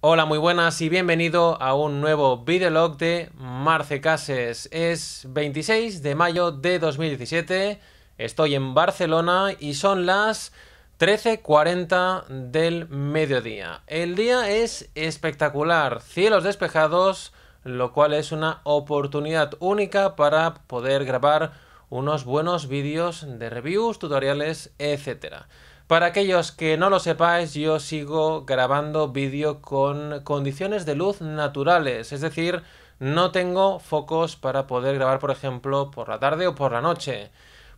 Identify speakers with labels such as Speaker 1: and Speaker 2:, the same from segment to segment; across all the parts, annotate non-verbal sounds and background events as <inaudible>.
Speaker 1: Hola, muy buenas y bienvenido a un nuevo videolog de Marce Cases. Es 26 de mayo de 2017, estoy en Barcelona y son las 13.40 del mediodía. El día es espectacular, cielos despejados, lo cual es una oportunidad única para poder grabar unos buenos vídeos de reviews, tutoriales, etcétera. Para aquellos que no lo sepáis, yo sigo grabando vídeo con condiciones de luz naturales, es decir, no tengo focos para poder grabar, por ejemplo, por la tarde o por la noche.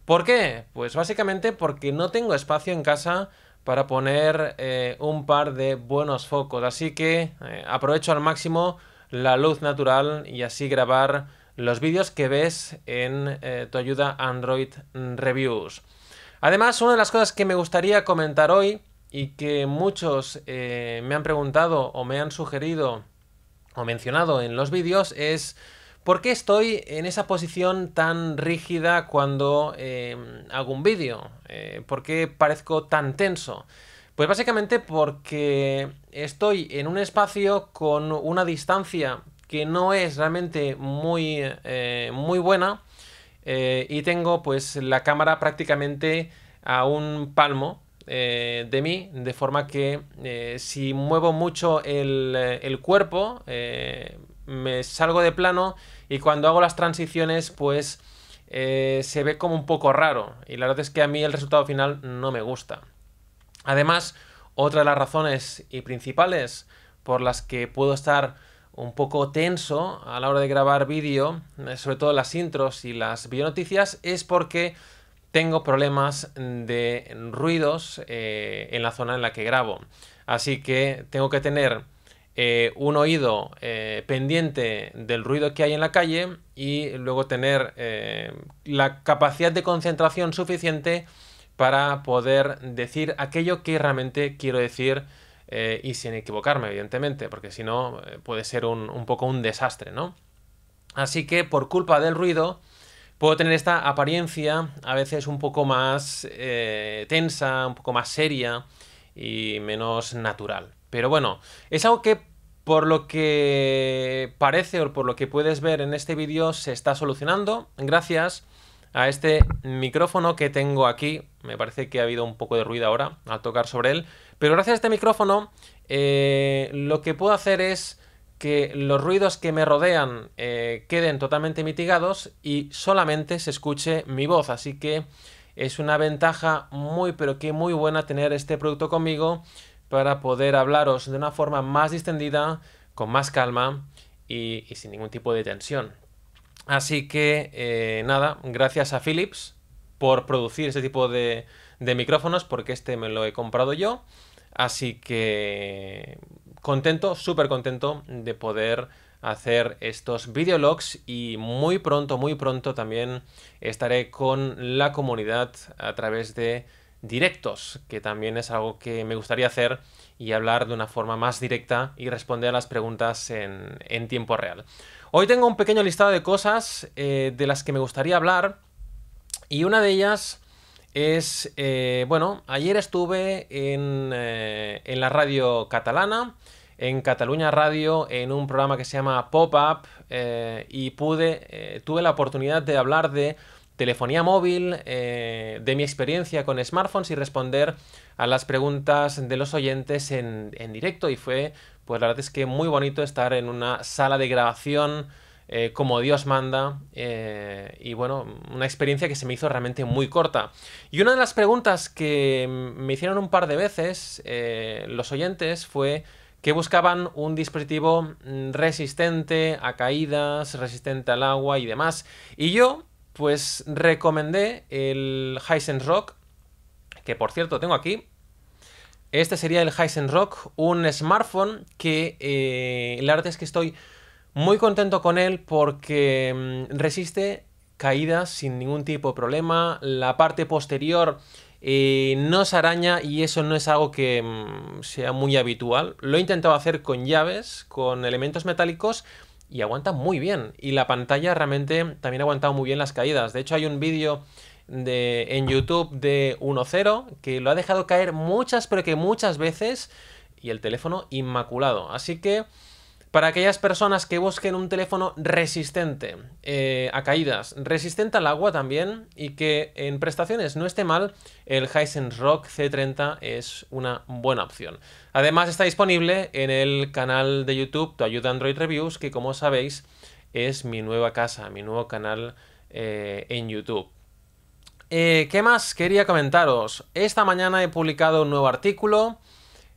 Speaker 1: ¿Por qué? Pues básicamente porque no tengo espacio en casa para poner eh, un par de buenos focos, así que eh, aprovecho al máximo la luz natural y así grabar los vídeos que ves en eh, tu ayuda Android Reviews. Además, una de las cosas que me gustaría comentar hoy y que muchos eh, me han preguntado o me han sugerido o mencionado en los vídeos es por qué estoy en esa posición tan rígida cuando eh, hago un vídeo, eh, por qué parezco tan tenso. Pues básicamente porque estoy en un espacio con una distancia que no es realmente muy, muy buena eh, y tengo pues la cámara prácticamente a un palmo eh, de mí, de forma que eh, si muevo mucho el, el cuerpo, me salgo de plano y cuando hago las transiciones pues se ve como un poco raro y la verdad es que a mí el resultado final no me gusta. Además, otra de las razones y principales por las que puedo estar un poco tenso a la hora de grabar vídeo, eh, sobre todo las intros y las noticias, es porque tengo problemas de ruidos eh, en la zona en la que grabo. Así que tengo que tener eh, un oído pendiente del ruido que hay en la calle y luego tener la capacidad de concentración suficiente para poder decir aquello que realmente quiero decir eh, y sin equivocarme, evidentemente, porque si no eh, puede ser un, poco un desastre, ¿no? Así que por culpa del ruido puedo tener esta apariencia a veces un poco más eh, tensa, un poco más seria y menos natural. Pero bueno, es algo que por lo que parece o por lo que puedes ver en este vídeo se está solucionando gracias a este micrófono que tengo aquí. Me parece que ha habido un poco de ruido ahora al tocar sobre él, pero gracias a este micrófono eh, lo que puedo hacer es que los ruidos que me rodean eh, queden totalmente mitigados y solamente se escuche mi voz. Así que es una ventaja muy pero que muy buena tener este producto conmigo para poder hablaros de una forma más distendida, con más calma y, sin ningún tipo de tensión. Así que eh, nada, gracias a Philips por producir este tipo de micrófonos porque este me lo he comprado yo Así que contento, súper contento de poder hacer estos videologs y muy pronto, muy pronto también estaré con la comunidad a través de directos, que también es algo que me gustaría hacer y hablar de una forma más directa y responder a las preguntas en, en tiempo real. Hoy tengo un pequeño listado de cosas eh, de las que me gustaría hablar y una de ellas es, eh, bueno, ayer estuve eh, en, la radio catalana, en Cataluña Radio, en un programa que se llama Pop-Up eh, y pude, tuve la oportunidad de hablar de telefonía móvil, de mi experiencia con smartphones y responder a las preguntas de los oyentes en, en directo y fue, pues la verdad es que muy bonito estar en una sala de grabación eh, como Dios manda. Eh, y bueno, una experiencia que se me hizo realmente muy corta. Y una de las preguntas que me hicieron un par de veces eh, los oyentes fue que buscaban un dispositivo mm, resistente a caídas, resistente al agua y demás. Y yo, pues, recomendé el Hisense Rock, que por cierto tengo aquí, este sería el Hisense Rock, un smartphone que la verdad es que estoy muy contento con él porque mm, resiste caídas sin ningún tipo de problema. La parte posterior eh, no se araña y eso no es algo que mm, sea muy habitual. Lo he intentado hacer con llaves, con elementos metálicos y aguanta muy bien. Y la pantalla realmente también ha aguantado muy bien las caídas. De hecho hay un vídeo de, en YouTube de 1.0 que lo ha dejado caer muchas pero que muchas veces y el teléfono inmaculado. Así que para aquellas personas que busquen un teléfono resistente eh, a caídas, resistente al agua también y que en prestaciones no esté mal, el Hisense Rock C30 es una buena opción. Además está disponible en el canal de YouTube Tu Ayuda Android Reviews, que como sabéis es mi nueva casa, mi nuevo canal eh, en YouTube. Eh, ¿Qué más quería comentaros? Esta mañana he publicado un nuevo artículo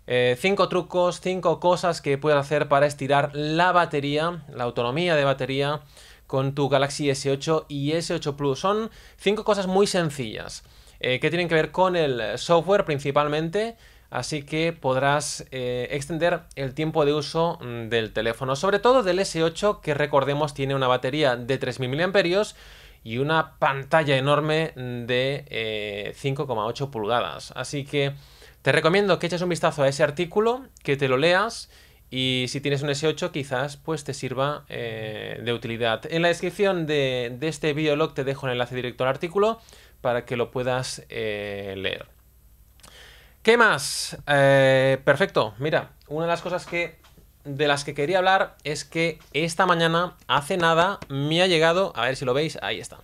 Speaker 1: eh, cinco trucos, cinco cosas que puedes hacer para estirar la batería, la autonomía de batería con tu Galaxy S8 y S8 Plus. Son cinco cosas muy sencillas eh, que tienen que ver con el software principalmente, así que podrás eh, extender el tiempo de uso mm, del teléfono, sobre todo del S8 que recordemos tiene una batería de 3.000 mAh y una pantalla enorme de 5,8 eh, pulgadas. Así que te recomiendo que eches un vistazo a ese artículo, que te lo leas y si tienes un S8 quizás pues te sirva eh, de utilidad. En la descripción de, de este videolog te dejo un enlace directo al artículo para que lo puedas eh, leer. ¿Qué más? Eh, perfecto, mira, una de las cosas que de las que quería hablar es que esta mañana, hace nada, me ha llegado, a ver si lo veis, ahí está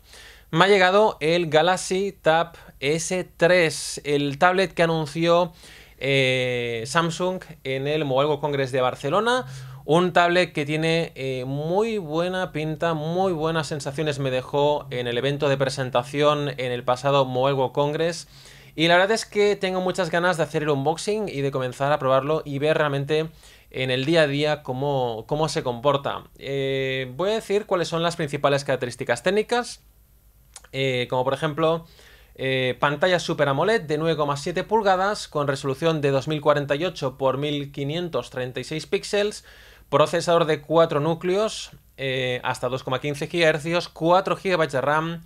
Speaker 1: me ha llegado el Galaxy Tab S3, el tablet que anunció eh, Samsung en el Mobile World Congress de Barcelona. Un tablet que tiene eh, muy buena pinta, muy buenas sensaciones me dejó en el evento de presentación en el pasado Mobile World Congress. Y la verdad es que tengo muchas ganas de hacer el unboxing y de comenzar a probarlo y ver realmente en el día a día cómo, se comporta. Eh, voy a decir cuáles son las principales características técnicas. Eh, como por ejemplo, eh, pantalla Super AMOLED de 9,7 pulgadas con resolución de 2048 x 1536 píxeles, procesador de 4 núcleos eh, hasta 2,15 GHz, 4 GB de RAM,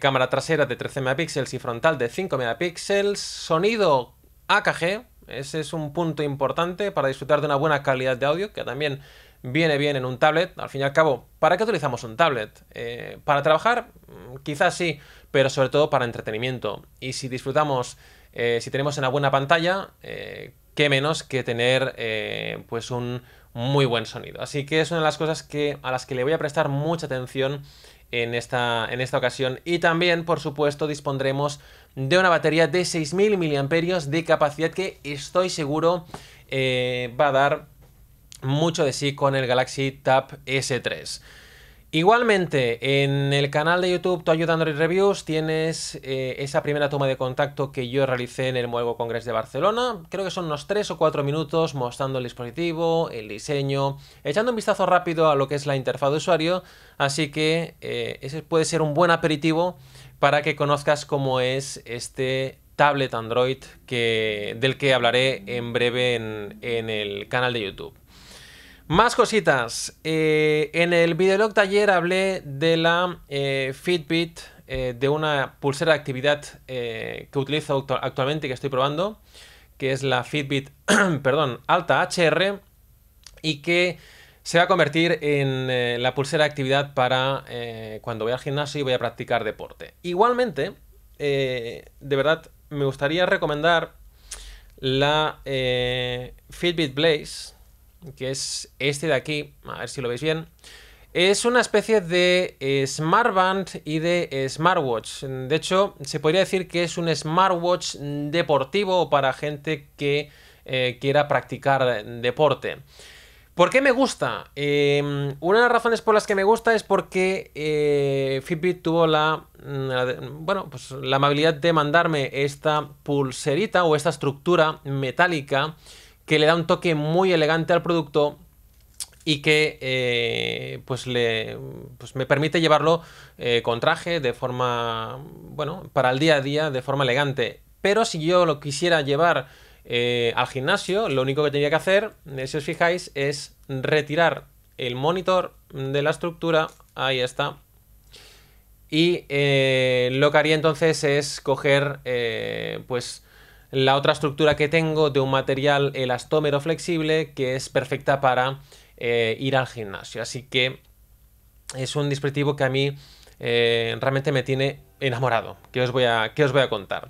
Speaker 1: cámara trasera de 13 megapíxeles y frontal de 5 megapíxeles, sonido AKG, ese es un punto importante para disfrutar de una buena calidad de audio, que también viene bien en un tablet. Al fin y al cabo, ¿para qué utilizamos un tablet? Eh, ¿Para trabajar? Mm, quizás sí, pero sobre todo para entretenimiento. Y si disfrutamos, eh, si tenemos una buena pantalla, eh, qué menos que tener pues un muy buen sonido. Así que es una de las cosas que, a las que le voy a prestar mucha atención en esta, en esta ocasión. Y también, por supuesto, dispondremos de una batería de 6.000 mAh de capacidad que estoy seguro va a dar mucho de sí con el Galaxy Tab S3. Igualmente, en el canal de YouTube Tu Ayuda Android Reviews tienes eh, esa primera toma de contacto que yo realicé en el nuevo Congreso de Barcelona. Creo que son unos 3 o 4 minutos mostrando el dispositivo, el diseño, echando un vistazo rápido a lo que es la interfaz de usuario. Así que eh, ese puede ser un buen aperitivo para que conozcas cómo es este tablet Android que, del que hablaré en breve en el canal de YouTube. Más cositas. Eh, en el videolog ayer hablé de la eh, Fitbit, eh, de una pulsera de actividad que utilizo actualmente y que estoy probando, que es la Fitbit, <clears throat> perdón, Alta HR, y que se va a convertir en la pulsera de actividad para cuando voy al gimnasio y voy a practicar deporte. Igualmente, de verdad, me gustaría recomendar la Fitbit Blaze que es este de aquí, a ver si lo veis bien, es una especie de eh, smartband y de eh, smartwatch. De hecho, se podría decir que es un smartwatch deportivo para gente que eh, quiera practicar deporte. ¿Por qué me gusta? Em, una de las razones por las que me gusta es porque Fitbit tuvo mm, bueno, pues la amabilidad de mandarme esta pulserita o esta estructura metálica que le da un toque muy elegante al producto y que eh, pues le pues me permite llevarlo eh, con traje de forma bueno para el día a día de forma elegante pero si yo lo quisiera llevar eh, al gimnasio lo único que tenía que hacer si os fijáis es retirar el monitor de la estructura ahí está y lo que haría entonces es coger pues la otra estructura que tengo de un material elastómero flexible que es perfecta para eh, ir al gimnasio. Así que es un dispositivo que a mí eh, realmente me tiene enamorado, que os, voy a, os voy a contar.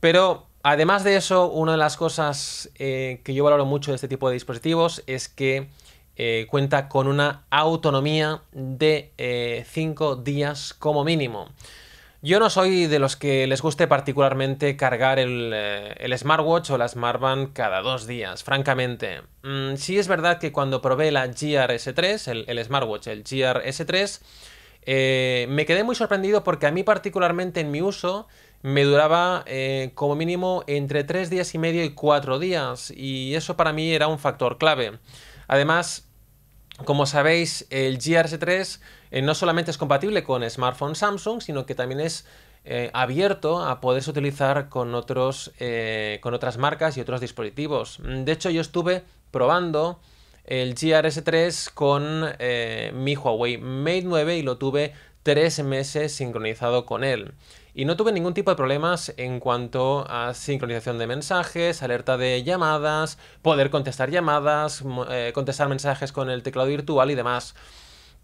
Speaker 1: Pero además de eso, una de las cosas eh, que yo valoro mucho de este tipo de dispositivos es que cuenta con una autonomía de 5 días como mínimo. Yo no soy de los que les guste particularmente cargar el, eh, smartwatch o la smartband cada dos días, francamente. Mm, sí es verdad que cuando probé la GRS3, el, smartwatch, el GRS3, eh, me quedé muy sorprendido porque a mí particularmente en mi uso me duraba eh, como mínimo entre tres días y medio y cuatro días y eso para mí era un factor clave. Además, como sabéis, el GRS3 eh, no solamente es compatible con smartphone Samsung, sino que también es eh, abierto a poderse utilizar con, otros, eh, con otras marcas y otros dispositivos. Mm, de hecho, yo estuve probando el GRS3 con mi Huawei Mate 9 y lo tuve tres meses sincronizado con él. Y no tuve ningún tipo de problemas en cuanto a sincronización de mensajes, alerta de llamadas, poder contestar llamadas, contestar mensajes con el teclado virtual y demás.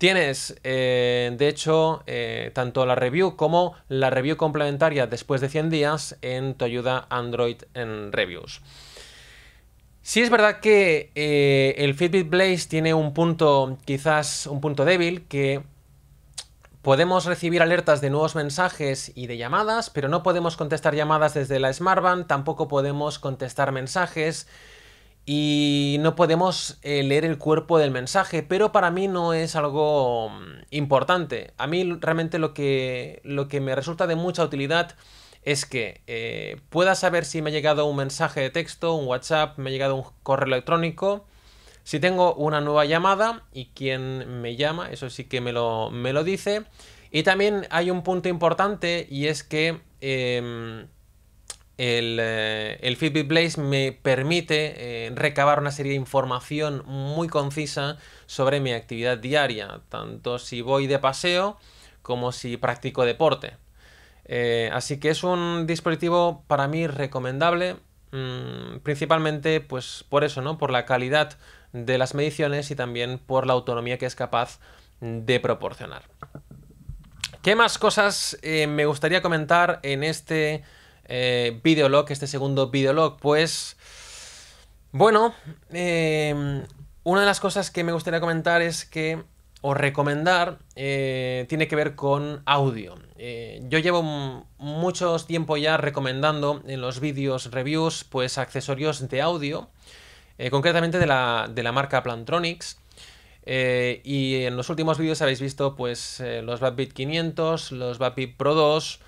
Speaker 1: Tienes, eh, de hecho, eh, tanto la review como la review complementaria después de 100 días en tu ayuda Android en Reviews. Sí es verdad que eh, el Fitbit Blaze tiene un punto, quizás un punto débil, que podemos recibir alertas de nuevos mensajes y de llamadas, pero no podemos contestar llamadas desde la Smartband, tampoco podemos contestar mensajes y no podemos eh, leer el cuerpo del mensaje, pero para mí no es algo mm, importante. A mí realmente lo que, lo que me resulta de mucha utilidad es que eh, pueda saber si me ha llegado un mensaje de texto, un WhatsApp, me ha llegado un correo electrónico, si tengo una nueva llamada y quién me llama, eso sí que me lo, me lo dice. Y también hay un punto importante y es que... Em, el, eh, el Fitbit Blaze me permite eh, recabar una serie de información muy concisa sobre mi actividad diaria, tanto si voy de paseo como si practico deporte. Eh, así que es un dispositivo para mí recomendable, mm, principalmente pues por eso, ¿no? Por la calidad de las mediciones y también por la autonomía que es capaz de proporcionar. ¿Qué más cosas me gustaría comentar en este eh, videolog, este segundo videolog? Pues, bueno, eh, una de las cosas que me gustaría comentar es que, o recomendar, eh, tiene que ver con audio. yo llevo mucho tiempo ya recomendando en los vídeos reviews, pues accesorios de audio, concretamente de la, de la marca Plantronics. y en los últimos vídeos habéis visto pues los BadBeat 500, los BadBeat Pro 2,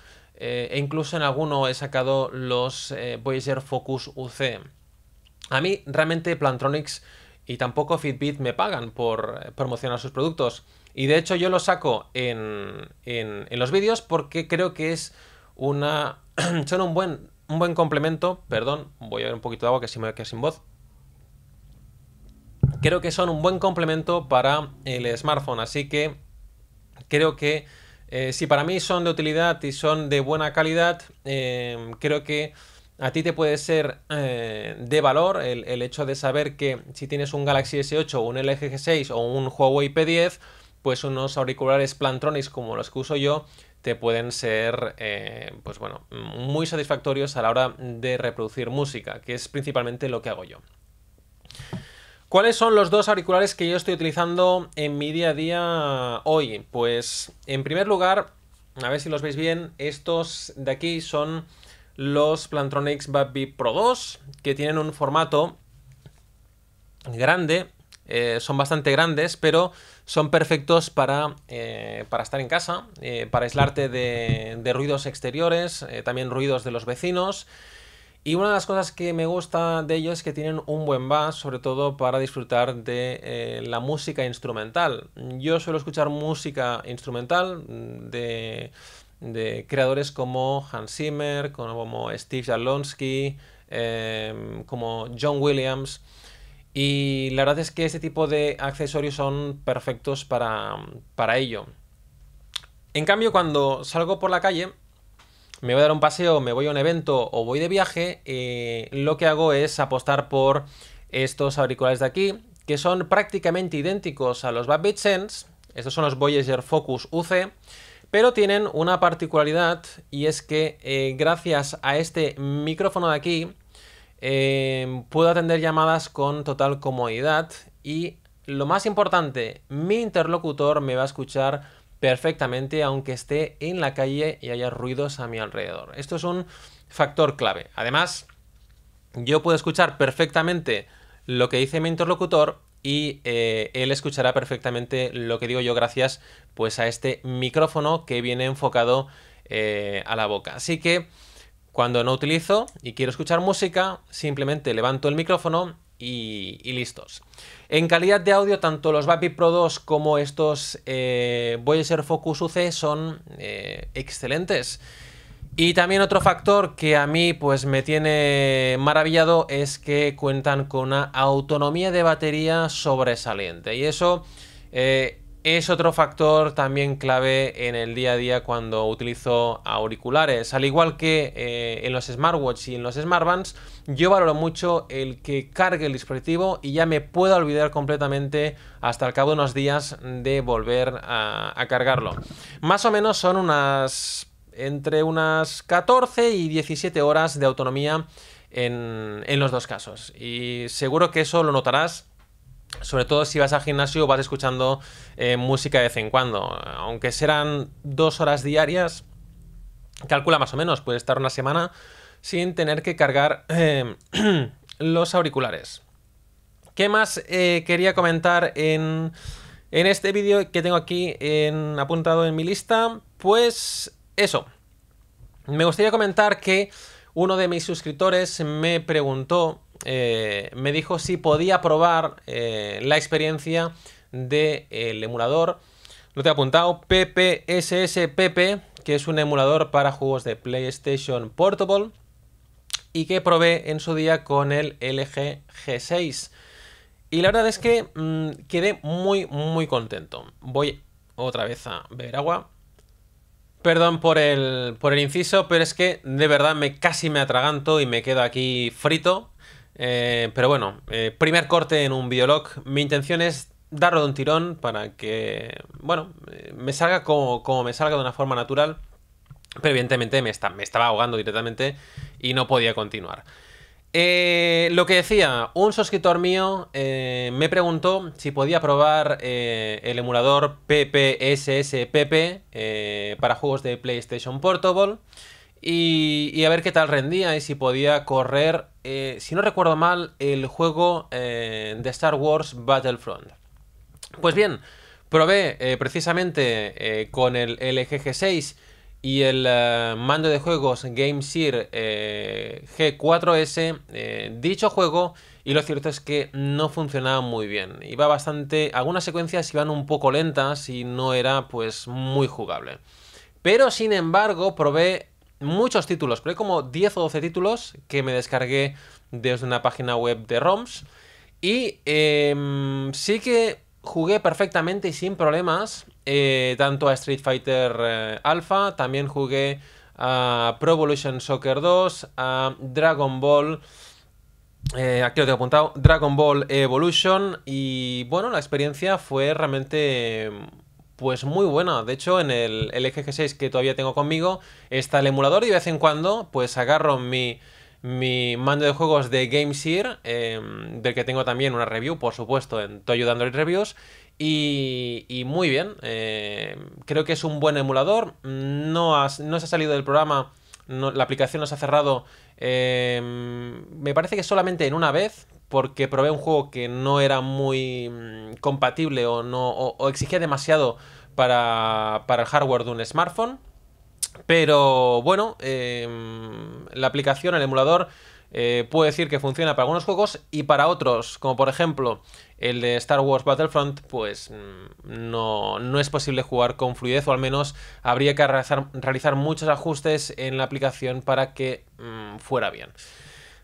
Speaker 1: eh, e incluso en alguno he sacado los eh, Voyager Focus UC. A mí realmente Plantronics y tampoco Fitbit me pagan por eh, promocionar sus productos. Y de hecho yo los saco en, en, los vídeos porque creo que es una... <clears throat> son un buen, un buen complemento. Perdón, voy a ver un poquito de agua que si me voy sin voz. Creo que son un buen complemento para el smartphone, así que creo que eh, si para mí son de utilidad y son de buena calidad, eh, creo que a ti te puede ser eh, de valor el, hecho de saber que si tienes un Galaxy S8 o un LG G6 o un Huawei P10, pues unos auriculares Plantronics como los que uso yo te pueden ser, pues bueno, muy satisfactorios a la hora de reproducir música, que es principalmente lo que hago yo. ¿Cuáles son los dos auriculares que yo estoy utilizando en mi día a día hoy? Pues en primer lugar, a ver si los veis bien, estos de aquí son los Plantronics Babby Pro 2, que tienen un formato grande, eh, son bastante grandes, pero son perfectos para, eh, para estar en casa, eh, para aislarte de, de ruidos exteriores, también ruidos de los vecinos. Y una de las cosas que me gusta de ellos es que tienen un buen bass, sobre todo para disfrutar de eh, la música instrumental. Yo suelo escuchar música instrumental mm, de, creadores como Hans Zimmer, como Steve Jalonsky, em, como John Williams. Y la verdad es que este tipo de accesorios son perfectos para, para ello. En cambio, cuando salgo por la calle, me voy a dar un paseo, me voy a un evento o voy de viaje, eh, lo que hago es apostar por estos auriculares de aquí, que son prácticamente idénticos a los Babbage Sense, estos son los Voyager Focus UC, pero tienen una particularidad y es que eh, gracias a este micrófono de aquí eh, puedo atender llamadas con total comodidad y lo más importante, mi interlocutor me va a escuchar perfectamente aunque esté en la calle y haya ruidos a mi alrededor. Esto es un factor clave. Además, yo puedo escuchar perfectamente lo que dice mi interlocutor y eh, él escuchará perfectamente lo que digo yo gracias pues a este micrófono que viene enfocado eh, a la boca. Así que cuando no utilizo y quiero escuchar música, simplemente levanto el micrófono y, listos. En calidad de audio, tanto los Vapi Pro 2 como estos eh, Voyager Focus UC son eh, excelentes. Y también otro factor que a mí pues me tiene maravillado es que cuentan con una autonomía de batería sobresaliente. Y eso eh, es otro factor también clave en el día a día cuando utilizo auriculares. Al igual que eh, en los smartwatches y en los smartbands, yo valoro mucho el que cargue el dispositivo y ya me pueda olvidar completamente hasta el cabo de unos días de volver a, cargarlo. Más o menos son unas entre unas 14 y 17 horas de autonomía en, en los dos casos. Y seguro que eso lo notarás sobre todo si vas al gimnasio vas escuchando eh, música de vez en cuando. Aunque serán dos horas diarias, calcula más o menos, puede estar una semana sin tener que cargar eh, <clears throat> los auriculares. ¿Qué más eh, quería comentar en, este vídeo que tengo aquí en, apuntado en mi lista? Pues eso. Me gustaría comentar que uno de mis suscriptores me preguntó eh, me dijo si podía probar eh, la experiencia del el emulador. Lo te he apuntado, PPSSPP, que es un emulador para juegos de PlayStation Portable y que probé en su día con el LG G6. Y la verdad es que mm, quedé muy, muy contento. Voy otra vez a ver agua. Perdón por el, por el inciso, pero es que de verdad me casi me atraganto y me quedo aquí frito. Eh, pero bueno, eh, primer corte en un videolog. Mi intención es darlo de un tirón para que, bueno, eh, me salga como, me salga de una forma natural. Pero evidentemente me, me estaba ahogando directamente y no podía continuar. lo que decía, un suscriptor mío me preguntó si podía probar el emulador PPSSPP para juegos de PlayStation Portable y, y, a ver qué tal rendía y si podía correr eh, si no recuerdo mal, el juego eh, de Star Wars Battlefront. Pues bien, probé eh, precisamente con el LG G6 y el mando de juegos GameSear G4S dicho juego y lo cierto es que no funcionaba muy bien. Iba bastante... Algunas secuencias iban un poco lentas y no era pues muy jugable. Pero sin embargo probé muchos títulos, pero hay como 10 o 12 títulos que me descargué desde una página web de ROMs. Y em, sí que jugué perfectamente y sin problemas eh, tanto a Street Fighter eh, Alpha, también jugué a Pro Evolution Soccer 2, a Dragon Ball. Eh, aquí lo tengo apuntado, Dragon Ball Evolution y bueno, la experiencia fue realmente pues muy buena. De hecho, en el el 6 que todavía tengo conmigo está el emulador y de vez en cuando pues agarro mi, mi mando de juegos de Gamesir, em, del que tengo también una review, por supuesto, en Toyo Android Reviews. Y, y muy bien, eh, creo que es un buen emulador. No, no se ha salido del programa no, la aplicación nos ha cerrado, em, me parece que solamente en una vez, porque probé un juego que no era muy mm, compatible o, no, exigía demasiado para, para el hardware de un smartphone. Pero bueno, em, la aplicación, el emulador, eh, puedo decir que funciona para algunos juegos y para otros, como por ejemplo el de Star Wars Battlefront, pues mm, no, es posible jugar con fluidez o al menos habría que realizar, muchos ajustes en la aplicación para que mm, fuera bien.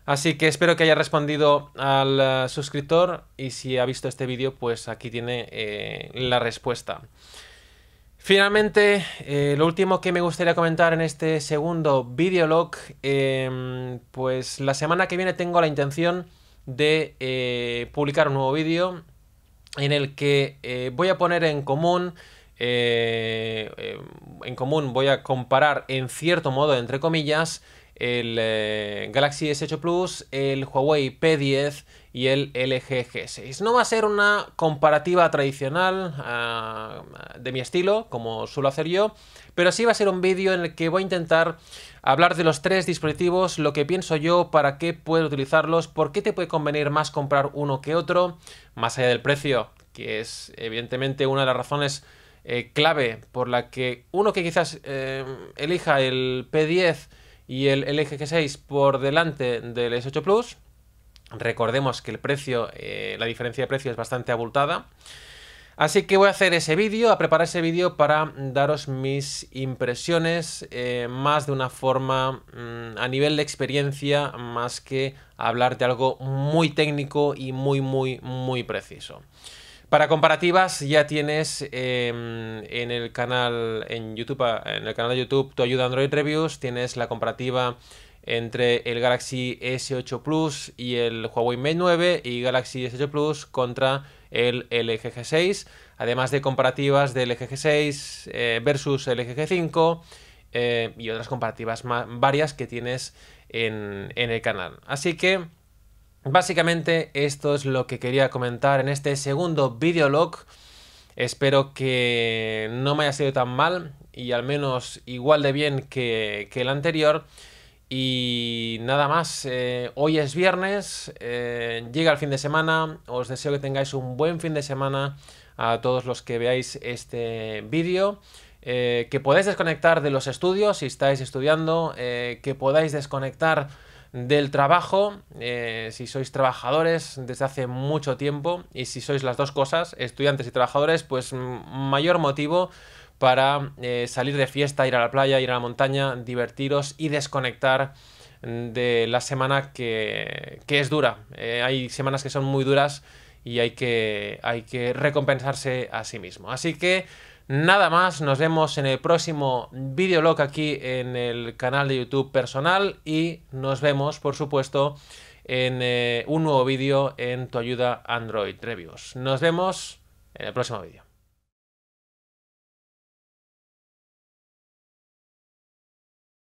Speaker 1: Así que espero que haya respondido al eh, suscriptor y si ha visto este vídeo, pues aquí tiene eh, la respuesta. Finalmente, eh, lo último que me gustaría comentar en este segundo videolog, em, pues la semana que viene tengo la intención de eh, publicar un nuevo vídeo en el que eh, voy a poner en común, em, en común voy a comparar en cierto modo, entre comillas, el eh, Galaxy S8 Plus, el Huawei P10 y el LG G6. No va a ser una comparativa tradicional ah, de mi estilo, como suelo hacer yo, pero sí va a ser un vídeo en el que voy a intentar hablar de los tres dispositivos, lo que pienso yo, para qué puedo utilizarlos, por qué te puede convenir más comprar uno que otro, más allá del precio, que es evidentemente una de las razones eh, clave por la que uno que quizás eh, elija el P10 y el LG6 g por delante del S8 Plus. Recordemos que el precio, eh, la diferencia de precio es bastante abultada. Así que voy a hacer ese vídeo, a preparar ese vídeo para daros mis impresiones eh, más de una forma mm, a nivel de experiencia más que hablar de algo muy técnico y muy muy muy preciso. Para comparativas ya tienes em, en el canal en YouTube, en el canal de YouTube Tu ayuda Android Reviews, tienes la comparativa entre el Galaxy S8 Plus y el Huawei Mate 9 y Galaxy S8 Plus contra el LG G6, además de comparativas del LG G6 eh, versus el LG G5 eh, y otras comparativas varias que tienes en, en el canal. Así que Básicamente esto es lo que quería comentar en este segundo videolog. Espero que no me haya sido tan mal y al menos igual de bien que, el anterior. Y nada más, eh, hoy es viernes, eh, llega el fin de semana, os deseo que tengáis un buen fin de semana a todos los que veáis este vídeo. Eh, que podáis desconectar de los estudios si estáis estudiando, que podáis desconectar del trabajo, eh, si sois trabajadores desde hace mucho tiempo y si sois las dos cosas, estudiantes y trabajadores, pues mayor motivo para eh, salir de fiesta, ir a la playa, ir a la montaña, divertiros y desconectar de la semana que, que es dura. Eh, hay semanas que son muy duras y hay que, hay que recompensarse a sí mismo. Así que Nada más, nos vemos en el próximo videolog aquí en el canal de YouTube personal y nos vemos, por supuesto, en eh, un nuevo vídeo en Tu Ayuda Android Reviews. Nos vemos en el próximo vídeo.